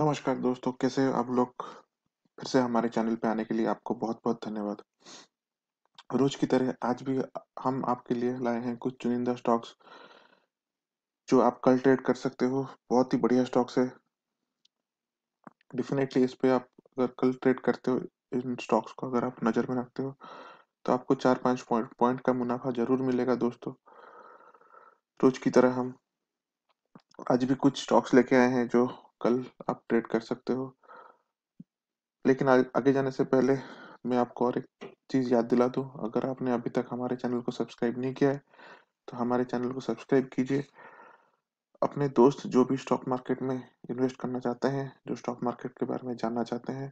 नमस्कार दोस्तों कैसे आप लोग फिर से हमारे चैनल पे आने के लिए आपको बहुत बहुत धन्यवाद रोज की तरह आज भी हम आपके लिए लाए हैं कुछ चुनिंदा स्टॉक्स जो आप कल ट्रेड कर सकते हो बहुत ही बढ़िया स्टॉक्स है डेफिनेटली इस पे आप अगर कल ट्रेड करते हो इन स्टॉक्स को अगर आप नज़र में रखते हो तो आपको चार पांच पॉइंट पॉइंट का मुनाफा जरूर मिलेगा दोस्तों रोज की तरह हम आज भी कुछ स्टॉक्स लेके आए हैं जो कल आप ट्रेड कर सकते हो लेकिन आगे जाने से पहले मैं आपको और एक चीज़ याद दिला दू अगर आपने अभी तक हमारे चैनल को सब्सक्राइब नहीं किया है तो हमारे चैनल को सब्सक्राइब कीजिए अपने दोस्त जो भी स्टॉक मार्केट में इन्वेस्ट करना चाहते हैं जो स्टॉक मार्केट के बारे में जानना चाहते हैं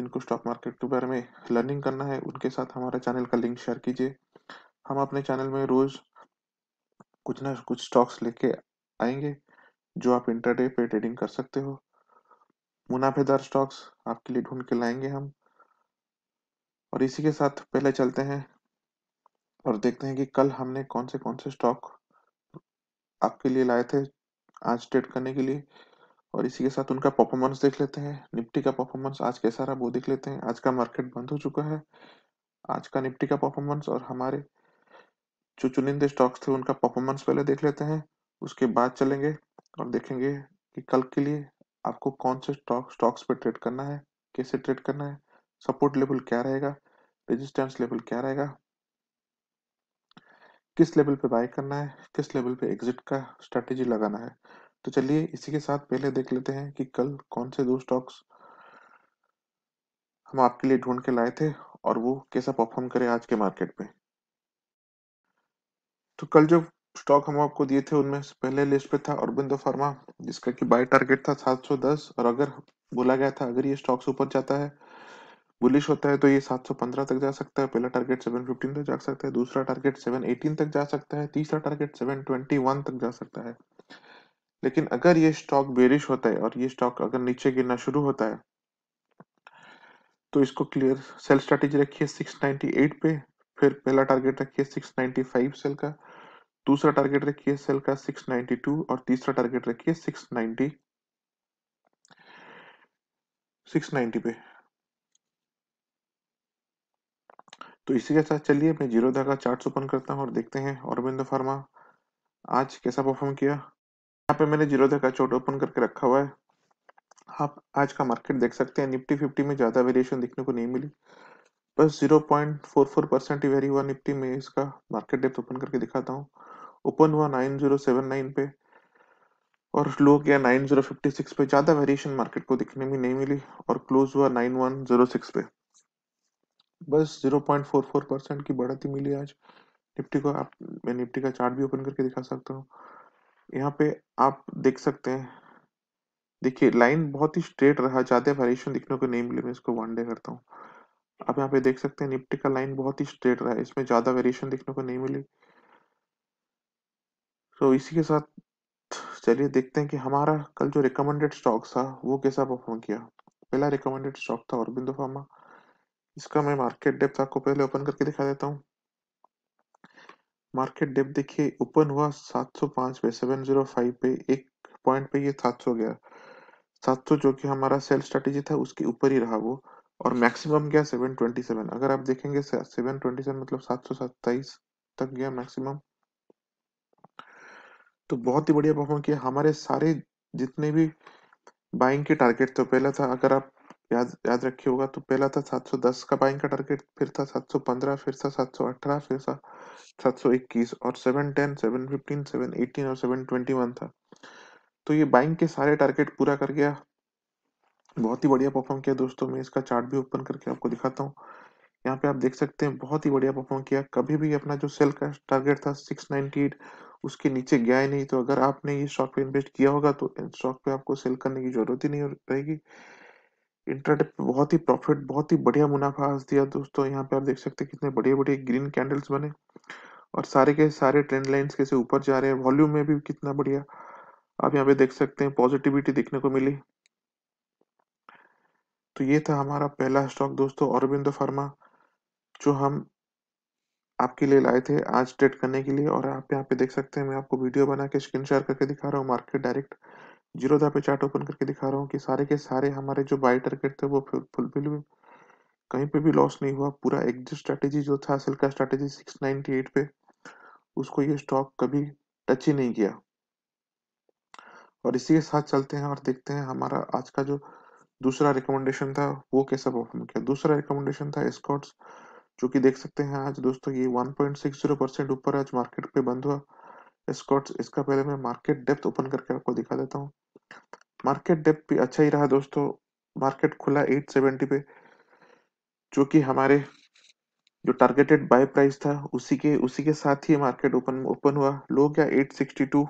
जिनको स्टॉक मार्केट के बारे में लर्निंग करना है उनके साथ हमारे चैनल का लिंक शेयर कीजिए हम अपने चैनल में रोज़ कुछ ना कुछ स्टॉक्स लेके आएंगे जो आप इंटरडे पे ट्रेडिंग कर सकते हो मुनाफेदार स्टॉक्स आपके लिए ढूंढ के लाएंगे हम और इसी के साथ पहले चलते हैं और देखते हैं कि कल हमने कौन से कौन से स्टॉक आपके लिए लाए थे आज ट्रेड करने के लिए और इसी के साथ उनका परफॉर्मेंस देख लेते हैं निफ्टी का परफॉर्मेंस आज कैसा रहा वो देख लेते हैं आज का मार्केट बंद हो चुका है आज का निफ्टी का परफॉर्मेंस और हमारे जो चुनिंदे स्टॉक्स थे उनका परफॉर्मेंस पहले देख लेते हैं उसके बाद चलेंगे और देखेंगे कि कल के लिए आपको कौन से स्टॉक स्टॉक्स पर ट्रेड करना है कैसे ट्रेड करना है सपोर्ट लेवल क्या रहेगा रेजिस्टेंस लेवल क्या रहेगा किस लेवल पे बाय करना है किस लेवल पे एग्जिट का स्ट्रेटेजी लगाना है तो चलिए इसी के साथ पहले देख लेते हैं कि कल कौन से दो स्टॉक्स हम आपके लिए ढूंढ के लाए थे और वो कैसा परफॉर्म करे आज के मार्केट में तो कल जो स्टॉक हम आपको दिए थे उनमें पहले लिस्ट पे था अरबिंदो फार्मा जिसका कि बाय टारगेट था 710 और अगर बोला गया था अगर ये स्टॉक्स ऊपर जाता है बुलिश होता है तो ये 715 तक जा सकता है पहला टारगेट 715 तक जा सकता है दूसरा टारगेट 718 तक जा सकता है तीसरा टारगेट 721 तक जा सकता है लेकिन अगर ये स्टॉक बेरिश होता है और ये स्टॉक अगर नीचे गिरना शुरू होता है तो इसको क्लियर सेल स्ट्रेटेजी रखिए 698 पे फिर पहला टारगेट रखिए 695 सेल का दूसरा टारगेट रखिए सेल का 692 और तीसरा टारगेट रखिए 690 690 पे तो इसी के साथ चलिए मैं जीरो का चार्ट ओपन करता हूँ और देखते हैं औरबिंदो फार्मा आज कैसा परफॉर्म किया यहाँ पे मैंने जीरो का चार्ट ओपन करके रखा हुआ है आप आज का मार्केट देख सकते हैं निफ्टी फिफ्टी में ज़्यादा वेरिएशन देखने को नहीं मिली बस zero point four four percent ही वेरी हुआ निफ्टी में इसका मार्केट डेप्थ ओपन करके दिखाता हूँ ओपन हुआ 9079 पे और लो किया 9056 पे ज़्यादा वेरिएशन मार्केट को दिखने में नहीं मिली और क्लोज हुआ 9106 पे बस 0.44 परसेंट की बढ़त ही मिली आज निफ्टी को आप मैं निफ्टी का चार्ट भी ओपन करके दिखा सकता हूँ यहाँ पे आप देख सकते हैं देखिए लाइन बहुत ही स्ट्रेट रहा ज़्यादा वेरिएशन दिखने को नहीं मिली मैं इसको वन डे करता हूँ आप यहाँ पे देख सकते हैं निफ्टी का लाइन बहुत ही स्ट्रेट रहा इसमें ज़्यादा वेरिएशन दिखने को नहीं मिली तो इसी के साथ चलिए देखते हैं कि हमारा कल जो रिकमेंडेड स्टॉक था वो कैसा परफॉर्म किया पहला रिकमेंडेड स्टॉक था औरबिंदो फार्मा इसका मैं मार्केट डेप्थ आपको पहले ओपन करके दिखा देता हूँ मार्केट डेप देखिए ओपन हुआ 705 पे 705 पे एक पॉइंट पे ये 700 गया 700 जो कि हमारा सेल स्ट्रेटेजी था उसके ऊपर ही रहा वो और मैक्सिमम गया 727 अगर आप देखेंगे 727 मतलब 727 तक गया मैक्सिमम तो बहुत ही बढ़िया परफॉर्म किया हमारे सारे जितने भी बाइंग के टारगेट तो पहला था अगर आप याद याद रखे होगा तो पहला था 710 का बाइंग का टारगेट फिर था 715 फिर था 718 फिर था 721 और 710 715 718 और 721 था तो ये बाइंग के सारे टारगेट पूरा कर गया बहुत ही बढ़िया परफॉर्म किया दोस्तों मैं इसका चार्ट भी ओपन करके आपको दिखाता हूँ यहाँ पे आप देख सकते हैं बहुत ही बढ़िया परफॉर्म किया कभी भी अपना जो सेल का टारगेट था 698 उसके नीचे गया ही नहीं तो अगर आपने ये स्टॉक पे इन्वेस्ट किया होगा तो स्टॉक पे आपको सेल करने की जरूरत ही नहीं रहेगी इंटरनेट पे बहुत ही प्रॉफिट बहुत ही बढ़िया मुनाफा हंस दिया दोस्तों यहाँ पे आप देख सकते हैं कितने बढ़िया बढ़िया ग्रीन कैंडल्स बने और सारे के सारे ट्रेंड लाइन्स कैसे ऊपर जा रहे हैं वॉल्यूम में भी कितना बढ़िया आप यहाँ पे देख सकते हैं पॉजिटिविटी देखने को मिली तो ये था हमारा पहला स्टॉक दोस्तों अरबिंदो फार्मा जो हम आपके लिए लाए थे आज ट्रेड करने के लिए और आप यहाँ पे देख सकते हैं मैं आपको वीडियो बना के स्क्रीन शेयर करके दिखा रहा हूँ मार्केट डायरेक्ट जीरो पे चार्ट ओपन करके दिखा रहा हूँ कि सारे के सारे हमारे जो बाई टारगेट थे वो फुलफिल हुए कहीं पे भी लॉस नहीं हुआ पूरा एग्जिट स्ट्रैटेजी जो था सिल्का का स्ट्रैटेजी 698 पे उसको ये स्टॉक कभी टच ही नहीं किया और इसी के साथ चलते हैं और देखते हैं हमारा आज का जो दूसरा रिकमेंडेशन था वो कैसा परफॉर्म किया दूसरा रिकमेंडेशन था स्कॉट्स जो कि देख सकते हैं आज दोस्तों ये 1.60 परसेंट ऊपर आज मार्केट पे बंद हुआ स्कॉट्स इसका पहले मैं मार्केट डेप्थ ओपन करके आपको दिखा देता हूँ मार्केट डेप्थ भी अच्छा ही रहा दोस्तों मार्केट खुला 870 पे जो कि हमारे जो टारगेटेड बाय प्राइस था उसी के उसी के साथ ही मार्केट ओपन ओपन हुआ लो गया 862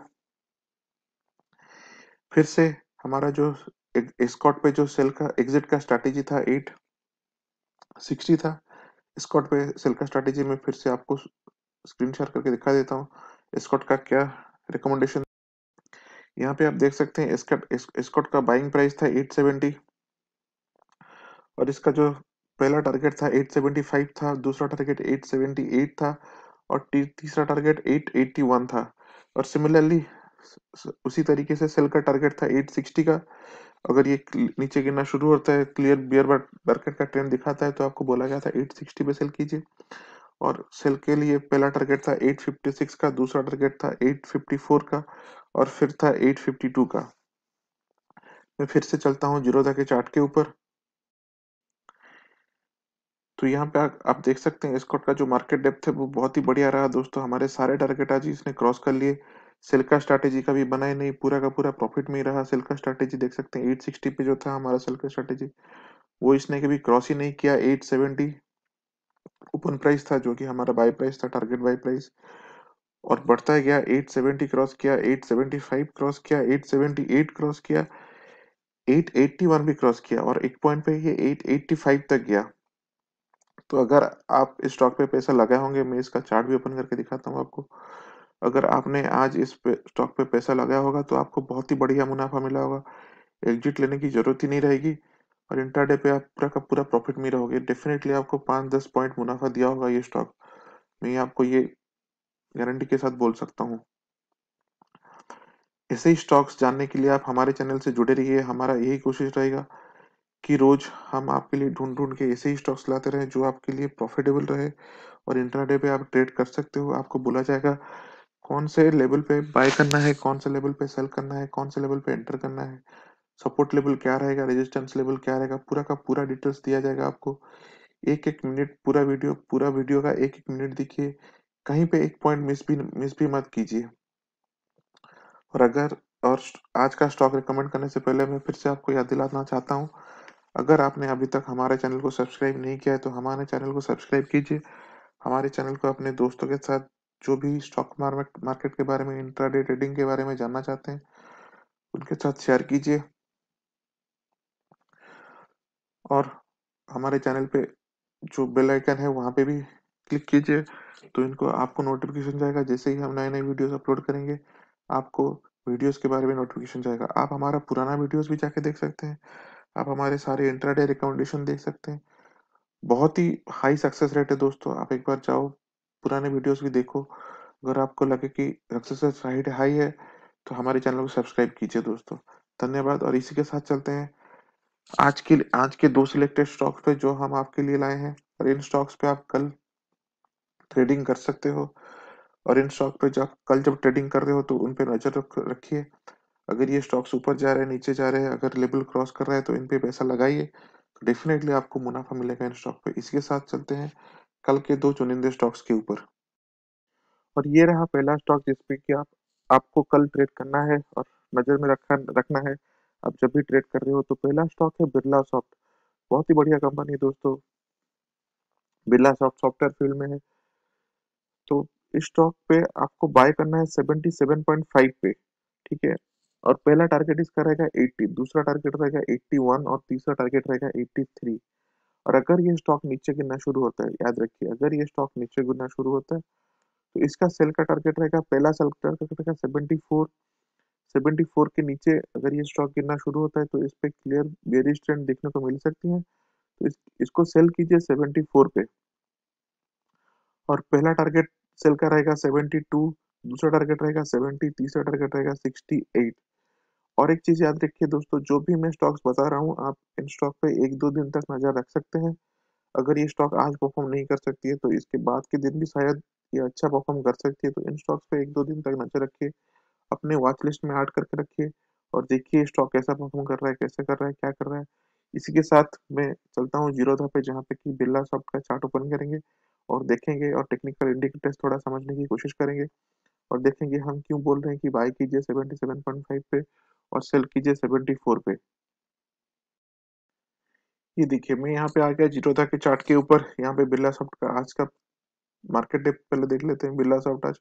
फिर से हमारा जो स्कॉट पे जो सेल का एग्जिट का स्ट्रेटेजी था 860 था स्कॉट पे सेल का स्ट्रेटेजी में फिर से आपको स्क्रीन शेयर करके दिखा देता हूँ स्कॉट का क्या रिकमेंडेशन यहाँ पे आप देख सकते हैं स्कॉट का बाइंग प्राइस था 870 और इसका जो पहला टारगेट था 875 था दूसरा टारगेट 878 था और तीसरा टारगेट 881 था और सिमिलरली उसी तरीके से सेल का टारगेट था 860 का अगर ये नीचे गिरना शुरू होता है क्लियर बियर मार्केट का ट्रेंड दिखाता है तो आपको बोला गया था 860 पे सेल कीजिए और सेल के लिए पहला टारगेट था 856 का दूसरा टारगेट था 854 का और फिर था 852 का मैं फिर से चलता हूँ जीरोधा के चार्ट के ऊपर तो यहाँ पे आ, आप देख सकते हैं स्कॉट का जो मार्केट डेप्थ है वो बहुत ही बढ़िया रहा दोस्तों हमारे सारे टारगेट आज इसने क्रॉस कर लिए सेल का स्ट्रैटेजी का भी बनाए नहीं पूरा का पूरा प्रॉफिट में ही रहा सेल का स्ट्रैटेजी देख सकते हैं 860 पे जो था हमारा सेल का स्ट्रैटेजी वो इसने कभी क्रॉस ही नहीं किया 870 ओपन प्राइस था जो कि हमारा बाय प्राइस था टारगेट बाय प्राइस और बढ़ता गया 870 क्रॉस किया 875 क्रॉस किया 878 क्रॉस किया 881 भी क्रॉस किया और एक पॉइंट पे ये 885 तक गया तो अगर आप स्टॉक पे पैसा लगाए होंगे मैं इसका चार्ट भी ओपन करके दिखाता हूँ आपको अगर आपने आज इस स्टॉक पे पैसा लगाया होगा तो आपको बहुत ही बढ़िया मुनाफा मिला होगा एग्जिट लेने की जरूरत ही नहीं रहेगी और इंटरडे पे आप पूरा का पूरा प्रॉफिट में रहोगे डेफिनेटली आपको पाँच दस पॉइंट मुनाफा दिया होगा ये स्टॉक मैं आपको ये गारंटी के साथ बोल सकता हूँ ऐसे ही स्टॉक्स जानने के लिए आप हमारे चैनल से जुड़े रहिए हमारा यही कोशिश रहेगा कि रोज हम आपके लिए ढूंढ ढूंढ के ऐसे ही स्टॉक्स लाते रहे जो आपके लिए प्रॉफिटेबल रहे और इंटरनेट पे आप ट्रेड कर सकते हो आपको बोला जाएगा कौन से लेवल पे बाय करना है कौन से लेवल पे सेल करना है कौन से लेवल पे एंटर करना है सपोर्ट लेवल क्या रहेगा रेजिस्टेंस लेवल क्या रहेगा पूरा का पूरा डिटेल्स दिया जाएगा आपको एक एक मिनट पूरा वीडियो पूरा वीडियो का एक एक मिनट देखिए कहीं पे एक पॉइंट मिस भी मिस भी मत कीजिए और अगर और आज का स्टॉक रिकमेंड करने से पहले मैं फिर से आपको याद दिलाना चाहता हूँ अगर आपने अभी तक हमारे चैनल को सब्सक्राइब नहीं किया है तो हमारे चैनल को सब्सक्राइब कीजिए हमारे चैनल को अपने दोस्तों के साथ जो भी स्टॉक मार्केट मार्केट के बारे में इंट्राडे ट्रेडिंग के बारे में जानना चाहते हैं उनके साथ शेयर कीजिए और हमारे चैनल पे जो बेल आइकन है वहाँ पे भी क्लिक कीजिए तो इनको आपको नोटिफिकेशन जाएगा जैसे ही हम नए नए वीडियोस अपलोड करेंगे आपको वीडियोस के बारे में नोटिफिकेशन जाएगा आप हमारा पुराना वीडियोस भी जाके देख सकते हैं आप हमारे सारे इंट्राडे रिकमेंडेशन देख सकते हैं बहुत ही हाई सक्सेस रेट है दोस्तों आप एक बार जाओ पुराने वीडियोस भी देखो अगर आपको लगे कि सक्सेस साइड हाई है तो हमारे चैनल को सब्सक्राइब कीजिए दोस्तों धन्यवाद और इसी के साथ चलते हैं आज के आज के दो सिलेक्टेड स्टॉक्स पे जो हम आपके लिए लाए हैं और इन स्टॉक्स पे आप कल ट्रेडिंग कर सकते हो और इन स्टॉक पे जब कल जब ट्रेडिंग कर रहे हो तो उन पे नजर रखिए अगर ये स्टॉक्स ऊपर जा रहे हैं नीचे जा रहे हैं अगर लेवल क्रॉस कर रहे हैं तो इन पे पैसा लगाइए तो डेफिनेटली आपको मुनाफा मिलेगा इन स्टॉक पे इसके साथ चलते हैं कल के दो चुनिंदे स्टॉक्स के ऊपर और ये रहा पहला स्टॉक जिसपे कि आप आपको कल ट्रेड करना है और नज़र में रखा रखना है आप जब भी ट्रेड कर रहे हो तो पहला स्टॉक है बिरला सॉफ्ट बहुत ही बढ़िया कंपनी दोस्तों बिरला सॉफ्ट सॉफ्टवेयर फील्ड में है तो इस स्टॉक पे आपको बाय करना है 77.5 पे ठीक है और पहला टारगेट इसका रहेगा 80 दूसरा टारगेट रहेगा 81 और तीसरा टारगेट रहेगा 83 और अगर ये स्टॉक नीचे गिरना शुरू होता है याद रखिए अगर ये स्टॉक नीचे गिरना शुरू होता है तो इसका सेल का टारगेट रहेगा पहला सेल का टारगेट रहेगा सेवेंटी फोर सेवेंटी फोर के नीचे अगर ये स्टॉक गिरना शुरू होता है तो इस पर क्लियर बेरिश ट्रेंड देखने को मिल सकती है तो इस, इसको सेल कीजिए सेवेंटी फोर पे और पहला टारगेट सेल का रहेगा सेवेंटी टू दूसरा टारगेट रहेगा सेवेंटी तीसरा टारगेट रहेगा सिक्सटी एट और एक चीज याद रखिए दोस्तों जो भी मैं स्टॉक्स बता रहा हूँ आप इन स्टॉक पे एक दो दिन तक नजर रख सकते हैं अगर ये स्टॉक आज परफॉर्म नहीं कर सकती है तो इसके बाद के दिन भी शायद ये अच्छा परफॉर्म कर सकती है तो इन स्टॉक्स पे एक दो दिन तक नजर रखिए अपने वॉच लिस्ट में ऐड करके रखिए और देखिए स्टॉक कैसा परफॉर्म कर रहा है कैसे कर रहा है क्या कर रहा है इसी के साथ मैं चलता हूँ जीरोधा पे जहाँ पे कि बिरला सॉफ्ट का चार्ट ओपन करेंगे और देखेंगे और टेक्निकल इंडिकेटर्स थोड़ा समझने की कोशिश करेंगे और देखेंगे हम क्यों बोल रहे हैं कि बाई कीजिए सेवेंटी सेवन पॉइंट फाइव पे और सेल कीजिए सेवेंटी फोर पे ये देखिए मैं यहाँ पे आ गया जीरो था के चार्ट के ऊपर यहाँ पे बिरला सॉफ्ट का आज का मार्केट डेप पहले देख लेते हैं बिरला सॉफ्ट आज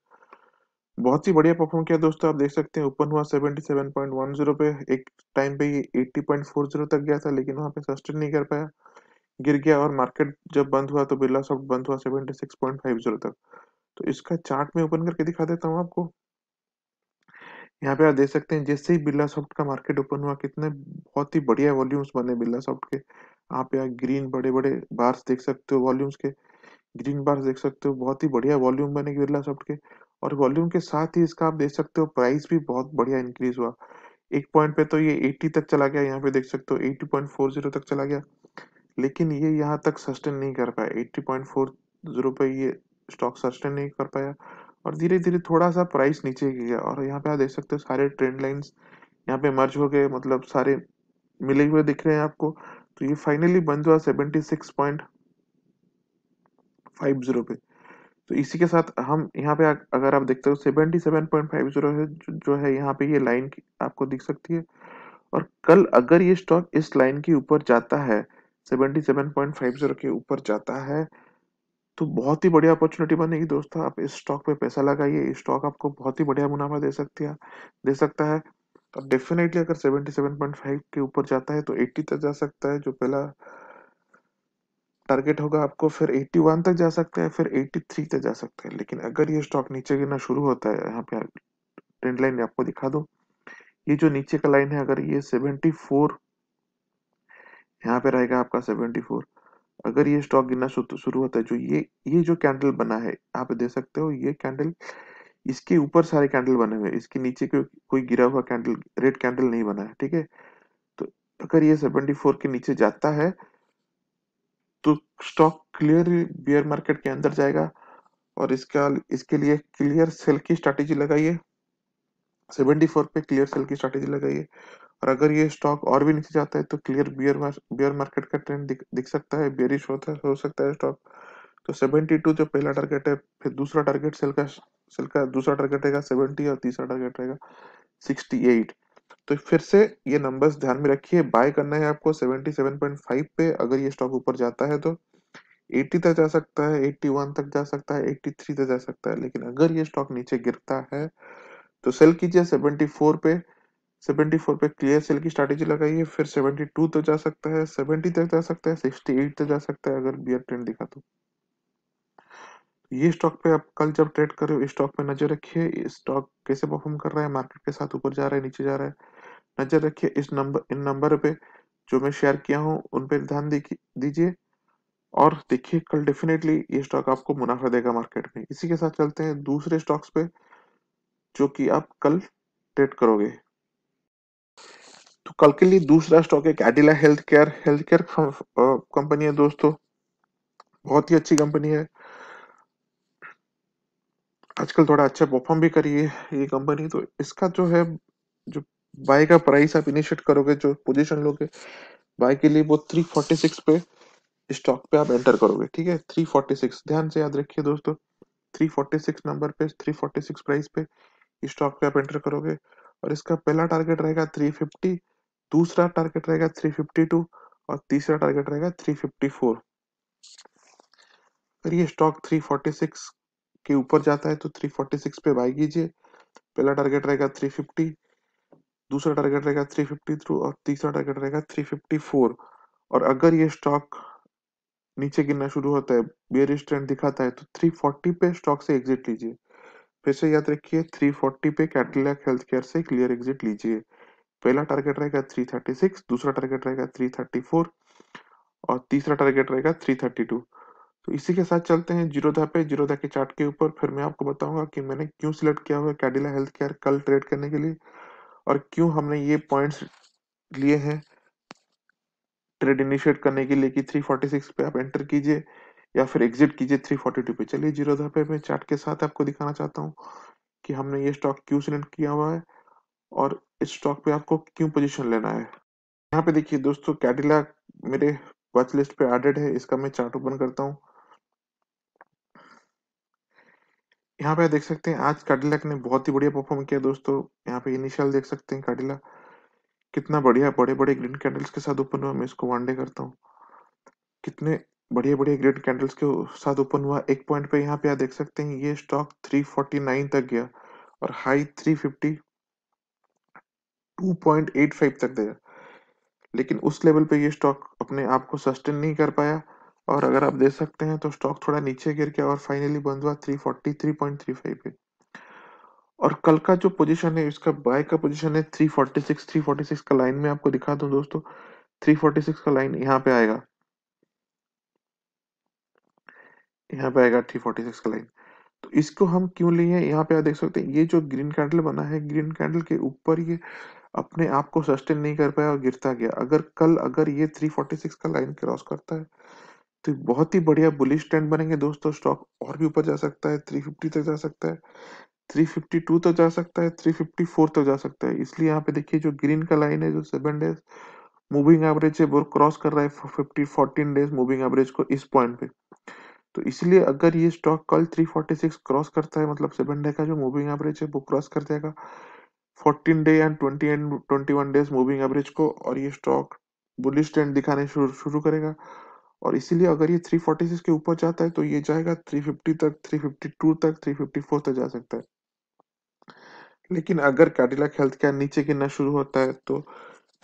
बहुत ही बढ़िया परफॉर्म किया दोस्तों आप देख सकते हैं ओपन हुआ 77.10 पे एक टाइम पे ये 80.40 तक गया था लेकिन वहाँ पे सस्टेन नहीं कर पाया गिर गया और मार्केट जब बंद हुआ तो बिरला सॉफ्ट बंद हुआ 76.50 तक तो इसका चार्ट में ओपन करके दिखा देता हूँ आपको यहाँ पे आप देख सकते हैं जैसे ही बिरला सॉफ्ट का मार्केट ओपन हुआ कितने बहुत ही बढ़िया वॉल्यूम्स बने बिरला सॉफ्ट के आप यहाँ ग्रीन बड़े बड़े बार्स देख सकते हो वॉल्यूम्स के ग्रीन बार्स देख सकते हो बहुत ही बढ़िया वॉल्यूम बने बिरला सॉफ्ट के और वॉल्यूम के साथ ही इसका आप देख सकते हो प्राइस भी बहुत बढ़िया इंक्रीज हुआ एक पॉइंट पे तो ये एट्टी तक चला गया यहाँ पे देख सकते हो एट्टी तक चला गया लेकिन ये यहाँ तक सस्टेन नहीं कर पाया एट्टी पे ये स्टॉक सस्टेन नहीं कर पाया और धीरे धीरे थोड़ा सा प्राइस नीचे गया और यहाँ पे आप देख सकते हो सारे ट्रेंड लाइंस यहाँ पे मर्ज हो गए मतलब सारे मिले हुए दिख रहे हैं आपको तो ये फाइनली बंद हुआ seventy six point five zero पे तो इसी के साथ हम यहाँ पे अगर आप देखते हो seventy seven point five zero है जो है यहाँ पे ये यह लाइन आपको दिख सकती है और कल अगर ये स्टॉक इस लाइन के ऊपर जाता है seventy seven point five zero के ऊपर जाता है तो बहुत ही बढ़िया अपॉर्चुनिटी बनेगी दोस्तों आप इस स्टॉक पे पैसा लगाइए ये स्टॉक आपको बहुत ही बढ़िया मुनाफा दे सकती है दे सकता है और डेफिनेटली अगर 77.5 के ऊपर जाता है तो 80 तक जा सकता है जो पहला टारगेट होगा आपको फिर 81 तक जा सकता है फिर 83 तक जा सकता है लेकिन अगर ये स्टॉक नीचे गिरना शुरू होता है यहाँ पे ट्रेंड लाइन आपको दिखा दो ये जो नीचे का लाइन है अगर ये 74 यहाँ पे रहेगा आपका 74 अगर ये स्टॉक गिरना शुरू होता है जो ये ये जो कैंडल बना है आप देख सकते हो ये कैंडल इसके ऊपर सारे कैंडल बने हुए इसके नीचे को, कोई गिरा हुआ कैंडल रेड कैंडल नहीं बना है ठीक है तो अगर ये 74 के नीचे जाता है तो स्टॉक क्लियर बियर मार्केट के अंदर जाएगा और इसका इसके लिए क्लियर सेल की स्ट्रेटेजी लगाइए 74 पे क्लियर सेल की स्ट्रेटेजी लगाइए और अगर ये स्टॉक और भी नीचे जाता है तो क्लियर बियर बियर मार्केट का ट्रेंड दिख, दिख सकता है बेरिश होता हो सकता है स्टॉक तो सेवेंटी टू जो पहला टारगेट है फिर दूसरा टारगेट सेल का सेल का दूसरा टारगेट रहेगा सेवेंटी और तीसरा टारगेट रहेगा सिक्सटी एट तो फिर से ये नंबर्स ध्यान में रखिए बाय करना है आपको सेवेंटी सेवन पॉइंट फाइव पे अगर ये स्टॉक ऊपर जाता है तो एट्टी तक जा सकता है एट्टी वन तक जा सकता है एट्टी थ्री तक जा सकता है लेकिन अगर ये स्टॉक नीचे गिरता है तो सेल कीजिए सेवेंटी फोर पे सेवेंटी फोर पे क्लियर सेल की स्ट्रेटेजी लगाई है फिर सेवेंटी टू तो जा सकता है सेवेंटी तक जा सकता है सिक्सटी एट तक जा सकता है अगर बियर ट्रेंड दिखा तो, तो ये स्टॉक पे आप कल जब ट्रेड कर रहे हो स्टॉक पे नजर रखिए स्टॉक कैसे परफॉर्म कर रहा है मार्केट के साथ ऊपर जा रहा है नीचे जा रहा है नजर रखिए इस नंबर इन नंबर पे जो मैं शेयर किया हूँ उन पर ध्यान दीजिए और देखिए कल डेफिनेटली ये स्टॉक आपको मुनाफा देगा मार्केट में इसी के साथ चलते हैं दूसरे स्टॉक्स पे जो कि आप कल ट्रेड करोगे तो कल के लिए दूसरा स्टॉक है Cadila health care health care company है दोस्तों बहुत ही अच्छी कंपनी है आजकल थोड़ा अच्छा परफॉर्म भी करी है ये कंपनी तो इसका जो है जो बाय का प्राइस आप इनिशिएट करोगे जो पोजीशन लोगे बाय के लिए वो 346 पे स्टॉक पे आप एंटर करोगे ठीक है 346 ध्यान से याद रखिए दोस्तों 346 नंबर पे 346 प्राइस पे स्टॉक पे आप एंटर करोगे और इसका पहला टारगेट रहेगा 350 दूसरा टारगेट रहेगा 352 और तीसरा टारगेट रहेगा 354 अगर ये स्टॉक 346 के ऊपर जाता है तो 346 पे बाई कीजिए पहला टारगेट रहेगा 350 दूसरा टारगेट रहेगा 350 और तीसरा टारगेट रहेगा 354 और अगर ये स्टॉक नीचे गिरना शुरू होता है बियरिश ट्रेंड दिखाता है तो 340 पे स्टॉक से एग्जिट लीजिए फिर से याद रखिए 340 पे कैटलैक हेल्थ केयर से क्लियर एग्जिट लीजिए पहला टारगेट रहेगा 336 दूसरा टारगेट रहेगा 334 और तीसरा टारगेट रहेगा 332 तो इसी के साथ चलते हैं जीरोधा पे जीरोधा के चार्ट के ऊपर फिर मैं आपको बताऊंगा कि मैंने क्यों सिलेक्ट किया हुआ कैडिला हेल्थ केयर कल ट्रेड करने के लिए और क्यों हमने ये पॉइंट्स लिए हैं ट्रेड इनिशिएट करने के लिए कि 346 पे आप एंटर कीजिए या फिर एग्जिट कीजिए 342 पे चलिए जीरोधा पे मैं चार्ट के साथ आपको दिखाना चाहता हूँ कि हमने ये स्टॉक क्यों सिलेक्ट किया हुआ है और इस स्टॉक पे आपको क्यों पोजीशन लेना है यहाँ पे देखिए दोस्तों कैडिला मेरे वॉच लिस्ट पे एडेड है इसका मैं चार्ट ओपन करता हूँ यहाँ पे देख सकते हैं आज कैडिलक ने बहुत ही बढ़िया परफॉर्म किया दोस्तों यहाँ पे इनिशियल देख सकते हैं कैडिला कितना बढ़िया बड़े बड़े ग्रीन कैंडल्स के साथ ओपन हुआ मैं इसको वन डे करता हूँ कितने बढ़िया बढ़िया ग्रीन कैंडल्स के साथ ओपन हुआ एक पॉइंट पे यहाँ पे आप देख सकते हैं ये स्टॉक 349 तक गया और हाई 350 2.85 तक गया लेकिन उस लेवल पे ये स्टॉक अपने आप को सस्टेन नहीं कर पाया और अगर आप देख सकते हैं तो स्टॉक थोड़ा नीचे गिर गया और फाइनली बंद हुआ 343.35 पे और कल का जो पोजीशन है इसका बाय का पोजीशन है 346 346 का लाइन में आपको दिखा दूं दोस्तों 346 का लाइन यहाँ पे आएगा यहाँ पे आएगा 346 का लाइन तो इसको हम क्यों लिए हैं यहाँ पे आप देख सकते हैं ये जो ग्रीन कैंडल बना है ग्रीन कैंडल के ऊपर ये अपने आप को सस्टेन नहीं कर पाया और गिरता गया अगर कल अगर ये 346 का लाइन क्रॉस करता है तो बहुत ही बढ़िया बुलिश ट्रेंड बनेंगे दोस्तों स्टॉक और भी ऊपर जा सकता है 350 तक जा सकता है 352 तो जा सकता है 354 तो जा सकता है इसलिए यहाँ पे देखिए जो ग्रीन का लाइन है जो सेवन डेज मूविंग एवरेज है वो क्रॉस कर रहा है 50 14 डेज मूविंग एवरेज को इस पॉइंट पे तो इसलिए अगर ये स्टॉक कल 346 क्रॉस करता है मतलब सेवन डे का जो मूविंग एवरेज है वो क्रॉस कर जाएगा fourteen day and twenty and twenty one days moving average को और ये स्टॉक बुलिश ट्रेंड दिखाने शुरू शुरू करेगा और इसीलिए अगर ये थ्री फोर्टी सिक्स के ऊपर जाता है तो ये जाएगा फिफ्टी तक टू तक फोर तक जा सकता है लेकिन अगर कैडिलक हेल्थ केयर नीचे गिरना शुरू होता है तो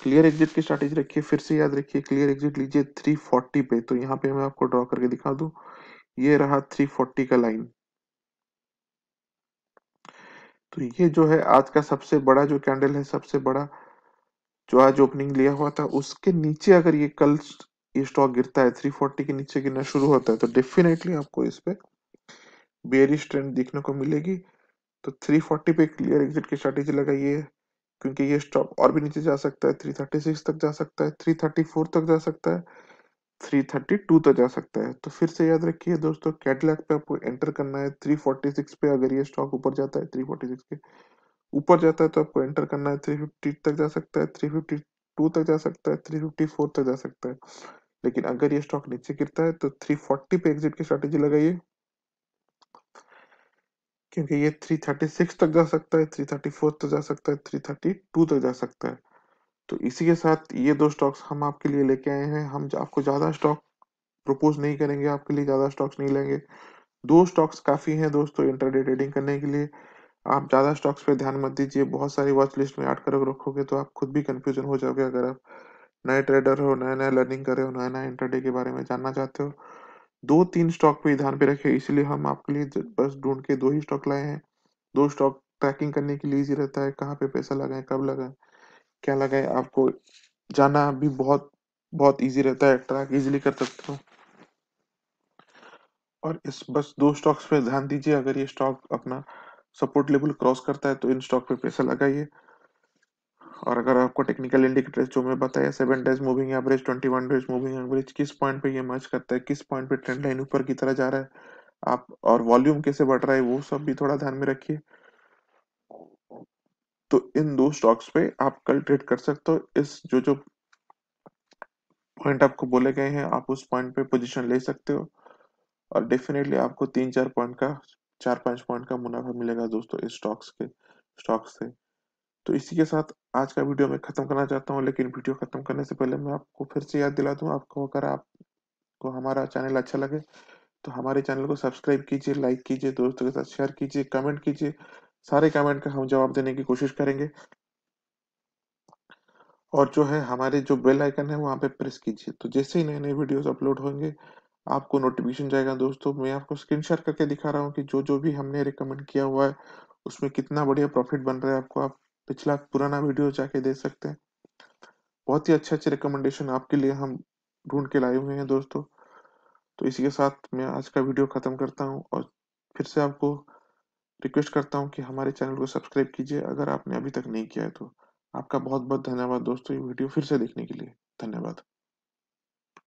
क्लियर एग्जिट की स्ट्रैटेजी रखिए फिर से याद रखिए क्लियर एग्जिट लीजिए थ्री फोर्टी पे तो यहाँ पे मैं आपको ड्रॉ करके दिखा दूँ ये रहा थ्री फोर्टी का लाइन तो ये जो है आज का सबसे बड़ा जो कैंडल है सबसे बड़ा जो आज ओपनिंग लिया हुआ था उसके नीचे अगर ये कल ये स्टॉक गिरता है 340 के नीचे गिरना शुरू होता है तो डेफिनेटली आपको इस पे बेरिश ट्रेंड देखने को मिलेगी तो 340 पे क्लियर एग्जिट की स्ट्रेटेजी लगाइए क्योंकि ये स्टॉक और भी नीचे जा सकता है 336 तक जा सकता है 334 तक जा सकता है थ्री थर्टी टू तक तो जा सकता है तो फिर से याद रखिए दोस्तों कैटलैक पे आपको एंटर करना है थ्री फोर्टी सिक्स पे अगर ये स्टॉक ऊपर जाता है थ्री फोर्टी सिक्स के ऊपर जाता है तो आपको एंटर करना है थ्री फिफ्टी तक जा सकता है थ्री फिफ्टी टू तक जा सकता है थ्री फिफ्टी फोर तक जा सकता है लेकिन अगर ये स्टॉक नीचे गिरता है तो थ्री फोर्टी पे एग्जिट की स्ट्रेटेजी लगाइए क्योंकि ये थ्री थर्टी सिक्स तक जा सकता है थ्री थर्टी फोर तक जा सकता है थ्री थर्टी टू तक जा सकता है तो इसी के साथ ये दो स्टॉक्स हम आपके लिए लेके आए हैं हम आपको ज़्यादा स्टॉक प्रपोज नहीं करेंगे आपके लिए ज़्यादा स्टॉक्स नहीं लेंगे दो स्टॉक्स काफ़ी हैं दोस्तों इंटरडे ट्रेडिंग करने के लिए आप ज़्यादा स्टॉक्स पे ध्यान मत दीजिए बहुत सारी वॉच लिस्ट में ऐड कर रखोगे तो आप खुद भी कंफ्यूजन हो जाओगे अगर आप नए ट्रेडर हो नया नया लर्निंग कर रहे हो नया नया इंटरडे के बारे में जानना चाहते हो दो तीन स्टॉक पे ध्यान पे रखे इसलिए हम आपके लिए बस ढूंढ के दो ही स्टॉक लाए हैं दो स्टॉक ट्रैकिंग करने के लिए इजी रहता है कहाँ पे पैसा लगाए कब लगाए क्या लगा है आपको जाना भी बहुत बहुत इजी रहता है ट्रैक इजीली कर सकते हो और इस बस दो स्टॉक्स पे ध्यान दीजिए अगर ये स्टॉक अपना सपोर्ट लेवल क्रॉस करता है तो इन स्टॉक पे पैसा लगाइए और अगर आपको टेक्निकल इंडिकेटर जो मैं बताया seven days moving average twenty one days moving average किस पॉइंट पे ये मर्ज करता है किस पॉइंट पे ट्रेंड लाइन ऊपर की तरह जा रहा है आप और वॉल्यूम कैसे बढ़ रहा है वो सब भी थोड़ा ध्यान में रखिए तो इन दो स्टॉक्स पे आप कल ट्रेड कर सकते हो इस जो जो पॉइंट आपको बोले गए हैं आप उस पॉइंट पे पोजीशन ले सकते हो और डेफिनेटली आपको तीन चार पॉइंट का चार पांच पॉइंट का मुनाफा मिलेगा दोस्तों इस स्टॉक्स के स्टॉक्स से तो इसी के साथ आज का वीडियो मैं खत्म करना चाहता हूँ लेकिन वीडियो खत्म करने से पहले मैं आपको फिर से याद दिला दूँ आपको अगर आपको हमारा चैनल अच्छा लगे तो हमारे चैनल को सब्सक्राइब कीजिए लाइक कीजिए दोस्तों के साथ शेयर कीजिए कमेंट कीजिए सारे कमेंट का हम जवाब देने की कोशिश करेंगे और जो है हमारे जो बेल आइकन है वहां पे प्रेस कीजिए तो जैसे ही नए नए वीडियोस अपलोड होंगे आपको नोटिफिकेशन जाएगा दोस्तों मैं आपको स्क्रीन शेयर करके दिखा रहा हूँ कि जो जो भी हमने रिकमेंड किया हुआ है उसमें कितना बढ़िया प्रॉफिट बन रहा है आपको आप पिछला पुराना वीडियो जाके देख सकते हैं बहुत ही अच्छे अच्छे रिकमेंडेशन आपके लिए हम ढूंढ के लाए हुए हैं दोस्तों तो इसी के साथ मैं आज का वीडियो ख़त्म करता हूँ और फिर से आपको रिक्वेस्ट करता हूँ कि हमारे चैनल को सब्सक्राइब कीजिए अगर आपने अभी तक नहीं किया है तो आपका बहुत बहुत धन्यवाद दोस्तों ये वीडियो फिर से देखने के लिए धन्यवाद